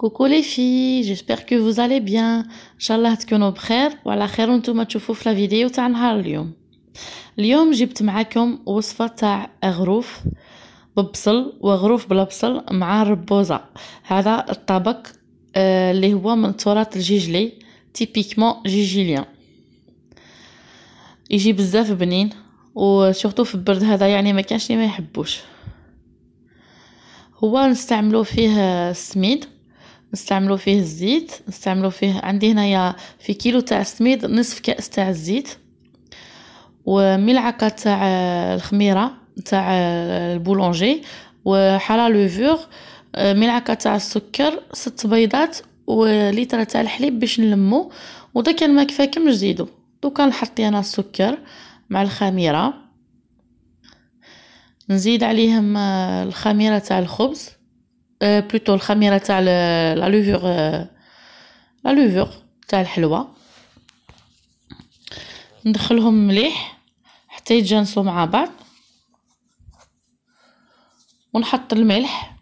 Coucou les filles, j'espère que vous allez bien. Inch'Allah تكونوا بخير وعلى خير وانتم تشوفوا في الفيديو تاع نهار اليوم. اليوم جبت معاكم وصفة تاع غروف ببصل وغروف بلا بصل مع ربوزة هذا الطبق اللي هو من تراث الجيجلي تيبيكمون جيجيليان يجي بزاف بنين وسورتو في البرد هذا يعني ما كانش اللي ما يحبوش هو نستعملو فيه السميد نستعملوا فيه الزيت نستعملوا فيه عندي هنايا في كيلو تاع السميد نصف كأس تاع الزيت وملعقه تاع الخميره تاع البولونجي وحالا لوفور ملعقه تاع السكر ست بيضات وليتر تاع الحليب باش نلمو ودا كان ما كفاكم نزيدو دوكا نحط انا السكر مع الخميره نزيد عليهم الخميره تاع الخبز بلوتو الخميره تاع لا لوفور لا لوفور تاع الحلوى ندخلهم مليح حتى يتجانسوا مع بعض ونحط الملح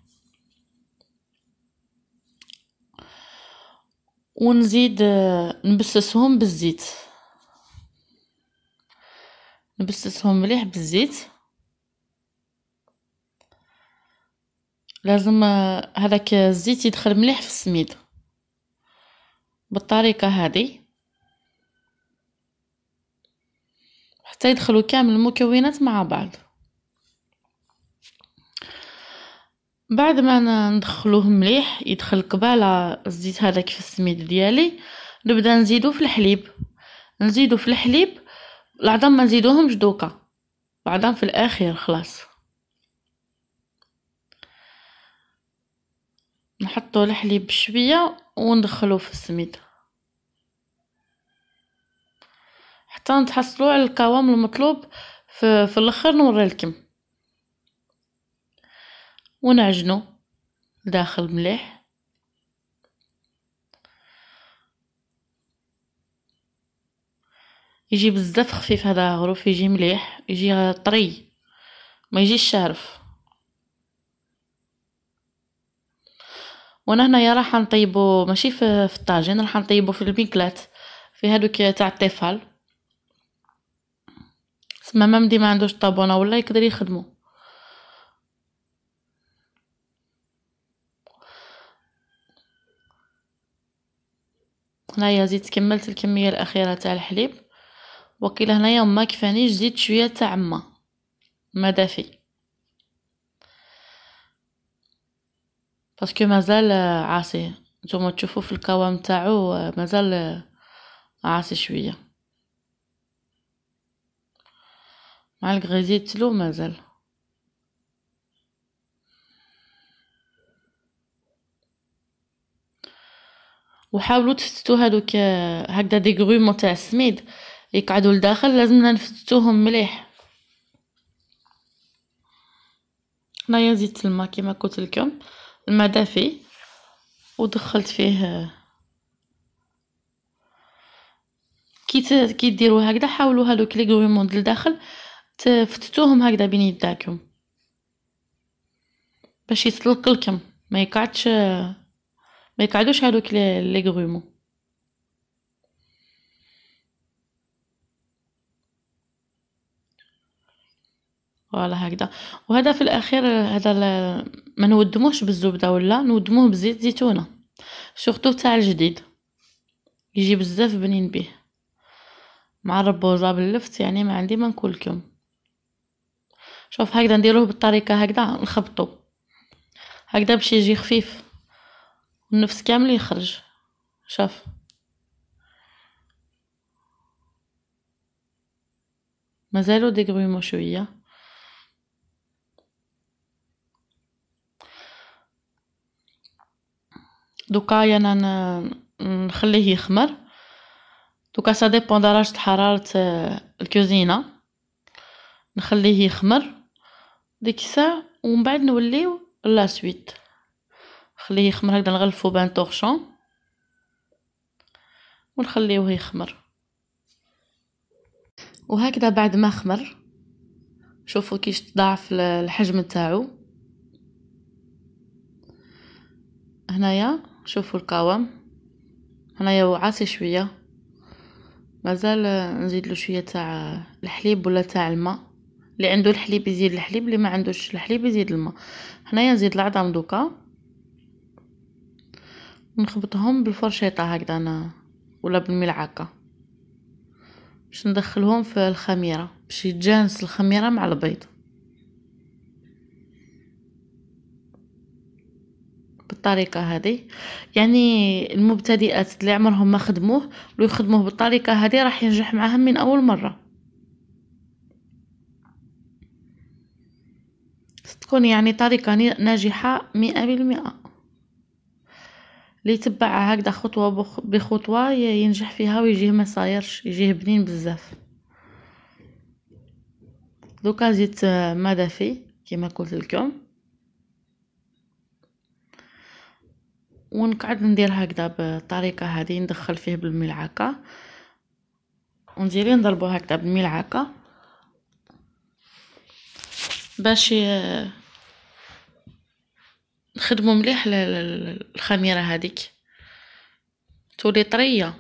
ونزيد آه، نبسسهم بالزيت نبسسهم مليح بالزيت لازم آه، هذاك الزيت يدخل مليح في السميد بالطريقه هذه حتى يدخلوا كامل المكونات مع بعض بعد ما ندخلوه مليح يدخل قبالة الزيت هذاك في السميد ديالي نبدا نزيدو في الحليب نزيدو في الحليب العظام ما نزيدوهمش دوكا العظام في الاخير خلاص نحطو الحليب بشويه وندخلو في السميده حتى نتحصلو على القوام المطلوب في, في الاخر نوريلكم ونعجنو داخل مليح يجي بزاف خفيف هذا غروف يجي مليح يجي طري ما يجيش شارف ونحنا يا راح نطيبو ماشي في, في الطاجين راح نطيبو في البيكلات في هادوك تاع الطفال سما ممدي ما عندوش طابونه ولا يقدر يخدمو هنايا زيت كملت الكميه الاخيره تاع الحليب وكيل هنايا ما كفانيش زيت شويه تاع ما ما دافي باسكو مازال عاصي نتوما تشوفوا في القوام تاعو مازال عاصي شويه مع الغريزيت لو مازال وحاولوا تفتتوا هذوك هكذا دي مو تاع السميد يقعدوا لداخل لازمنا نفتتوهم مليح هنايا زيت الماء كما قلت لكم الماء دافي ودخلت فيه كي كي ديروا هكذا حاولوا هادو كليغومون لداخل تفتتوهم هكذا بين يداكم باش يتطلق لكم ما يقعدش ما يقعدوش هادوك غويمون فوالا هكذا وهذا في الاخير هذا ما نودموهش بالزبده ولا نودموه بزيت زيتونه سورتو تاع الجديد يجي بزاف بنين به مع الربوزه باللفت يعني ما عندي ما نكلكم شوف هكذا نديروه بالطريقه هكذا نخبطو هكذا باش يجي خفيف والنفس كامل يخرج شوف مازالو ديقبيمو شويه دوكا انا نخليه يخمر دوكا سا ديبون درجه حراره الكوزينه نخليه يخمر ديك الساعه ومن بعد نوليو لا سويت نخليه يخمر هكذا نغلفو بان طورشون ونخليوه يخمر وهكذا بعد ما خمر شوفوا كيش تضاعف الحجم تاعو هنايا شوفوا القوام هنايا وعاصي شويه مازال نزيد له شويه تاع الحليب ولا تاع الماء اللي عنده الحليب يزيد الحليب اللي ما عندوش الحليب يزيد الماء هنايا نزيد العظام دوكا نخبطهم بالفرشيطه هكذا انا ولا بالملعقه باش ندخلهم في الخميره باش يتجانس الخميره مع البيض بالطريقه هذه يعني المبتدئات اللي عمرهم ما خدموه لو يخدموه بالطريقه هذه راح ينجح معاهم من اول مره تكون يعني طريقة ناجحة مئة بالمئة اللي يتبع هكذا خطوة بخطوة ينجح فيها ويجيه ما صايرش يجيه بنين بزاف دوكا زيت ماذا في كما قلت لكم ونقعد ندير هكذا بالطريقه هذه ندخل فيه بالملعقه ونديري نضربو هكذا بالملعقه باش نخدمو مليح الخميره هذيك تولي طريه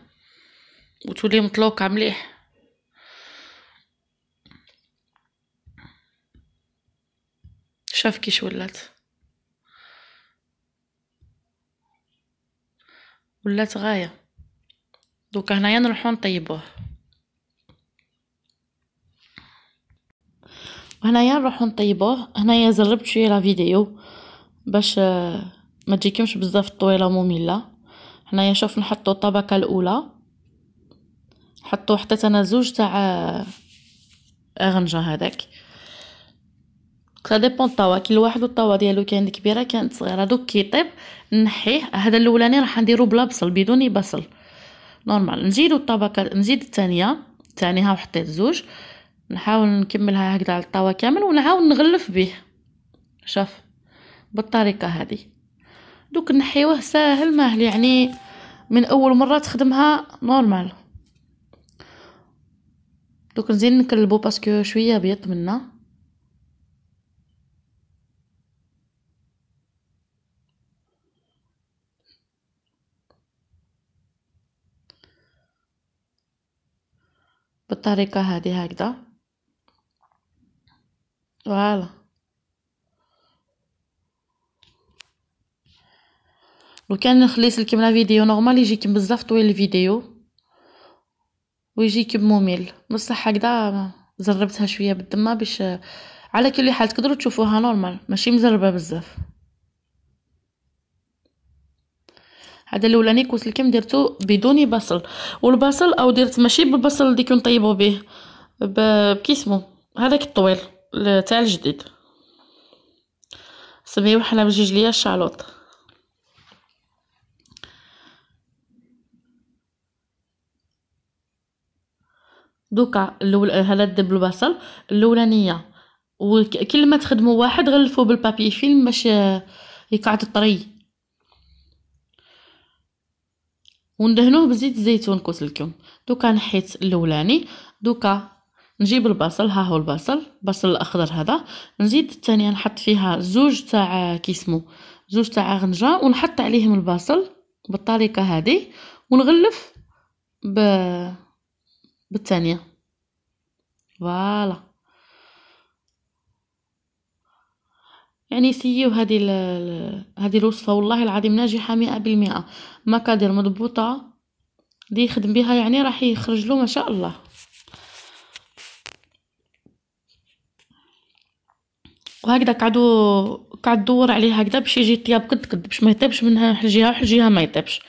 وتولي مطلوقه مليح شاف كيش ولات ولات غايه دوكا هنايا نروحو نطيبوه وهنايا نروحو نطيبوه هنايا زربت شويه لا فيديو باش آه، ما تجيكمش بزاف طويله وممله هنايا شوف نحطو الطبقه الاولى حطو حتى انا زوج تاع آه، اغنجه هذاك ديبون الطاوة كي الواحد والطاوة ديالو كانت كبيرة كانت صغيرة دوك كيطيب نحيه هذا الاولاني راح نديرو بلا بصل بدون بصل نورمال نزيدو الطبقة نزيد الثانية ثانيها وحطيت زوج نحاول نكملها هكذا على الطاوة كامل ونعاود نغلف به شوف بالطريقة هذه دوك نحيوه ساهل ماهل يعني من اول مرة تخدمها نورمال دوك نزيد نقلبو باسكو شوية بيض منا بالطريقة هذه هكذا فوالا لو كان نخلي لكم فيديو نورمال يجيكم بزاف طويل الفيديو ويجيكم ممل بصح هكذا زربتها شويه بالدمه باش على كل حال تقدروا تشوفوها نورمال ماشي مزربه بزاف هذا الاولاني كوس الكم درتو بدون بصل والبصل او درت ماشي بالبصل اللي كنطيبو به بكيسمو هذاك الطويل تاع الجديد سميو حنا بجوج ليا الشالوط دوكا الاول هذا دب البصل الاولانيه وكل ما تخدموا واحد غلفوه بالبابي فيلم باش يقعد طري وندهنوه بزيت الزيتون قلت لكم دوكا نحيت الاولاني دوكا نجيب البصل ها هو البصل البصل الاخضر هذا نزيد الثانيه نحط فيها زوج تاع كيسمو زوج تاع غنجه ونحط عليهم البصل بالطريقه هذه ونغلف ب بالثانيه فوالا يعني سيو هذه هذه الوصفه والله العظيم ناجحه مئة بالمئة مقادير مضبوطه دي يخدم بها يعني راح يخرج له ما شاء الله وهكذا قعدوا قعد دور عليه هكذا باش يجي طياب قد قد باش ما يطيبش منها حجيها وحجيها ما يطيبش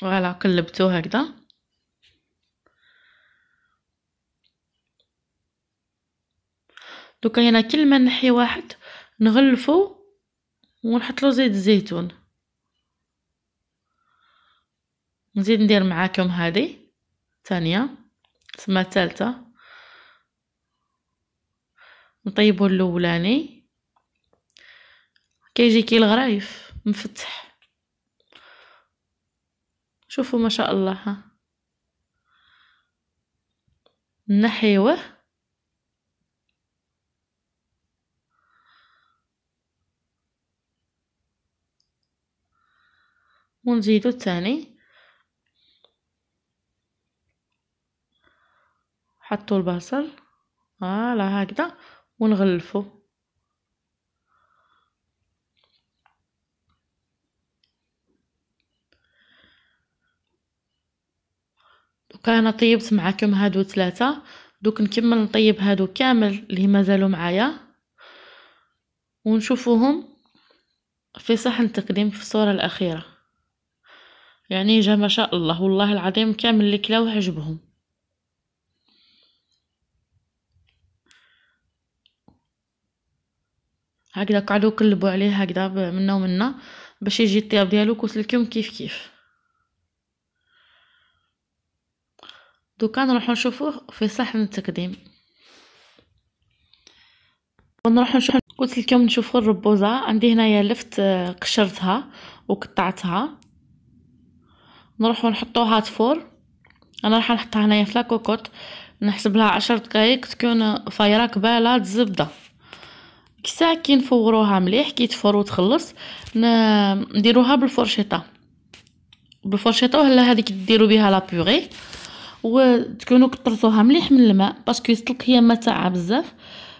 فوالا قلبتو هكذا دوكا هنا كل ما نحي واحد نغلفو ونحط له زيت الزيتون نزيد ندير معاكم هذه ثانيه تسمى الثالثه نطيبو الاولاني كيجي كي الغرايف مفتح شوفوا ما شاء الله ها نحيوه ونزيدو الثاني حطو البصل فوالا هكذا ونغلفو دوكا انا طيبت معكم هادو ثلاثه دوك نكمل نطيب هادو كامل اللي مازالو معايا ونشوفوهم في صحن التقديم في الصوره الاخيره يعني جا ما شاء الله والله العظيم كامل اللي كلاوه عجبهم هكذا قعدوا قلبوا عليه هكذا منا ومنا باش يجي الطياب ديالو كتلكم كيف كيف دوكا نروحو نشوفوه في صحن التقديم ونروحو نشوفو قلت لكم نشوفو الربوزه عندي هنايا لفت آه، قشرتها وقطعتها نروحو نحطوها هات فور انا راح نحطها هنايا في لاكوكوت نحسب لها عشر دقائق تكون فايره كبالة الزبده ساعة كي نفوروها مليح كي تفور وتخلص نديروها بالفرشيطه بالفرشيطه وهلا هذيك ديرو بها لا بيغي وتكونوا كثرتوها مليح من الماء باسكو يسلق هي ما تاعها بزاف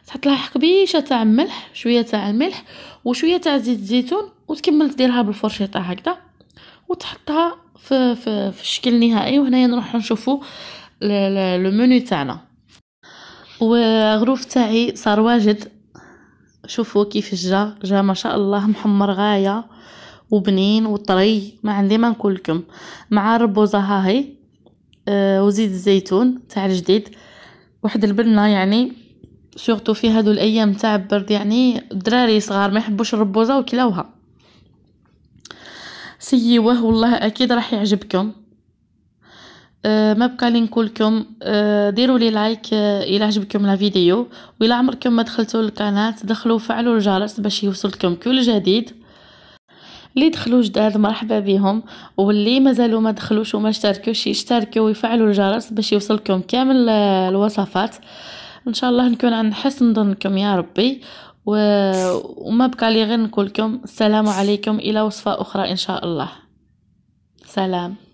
تحط لها حقبيشه تاع الملح شويه تاع الملح وشويه تاع زيت الزيتون وتكمل ديرها بالفرشيطه هكذا وتحطها في, في, في الشكل النهائي وهنايا نروح نشوفوا لو منيو تاعنا وغروف تاعي صار واجد شوفوا كيف جا جا ما شاء الله محمر غايه وبنين وطري ما عندي ما نقولكم مع الربوزه ها هي آه وزيت الزيتون تاع الجديد واحد البنه يعني سورتو في هادو الايام تاع البرد يعني الدراري صغار ما يحبوش الربوزه وكلاوها سيوه والله اكيد راح يعجبكم أه، ما بقى لي نقولكم أه ديروا لي لايك أه، الى عجبكم الفيديو والى عمركم ما دخلتوا للقناه دخلوا فعلوا الجرس باش يوصلكم كل جديد اللي دخلوا جداد مرحبا بهم واللي مازالوا ما دخلوش وما اشتركوش يشتركوا ويفعلوا الجرس باش يوصلكم كامل أه، الوصفات ان شاء الله نكون عن حسن ظنكم يا ربي و... وما بقى لي غير نقولكم السلام عليكم الى وصفه اخرى ان شاء الله سلام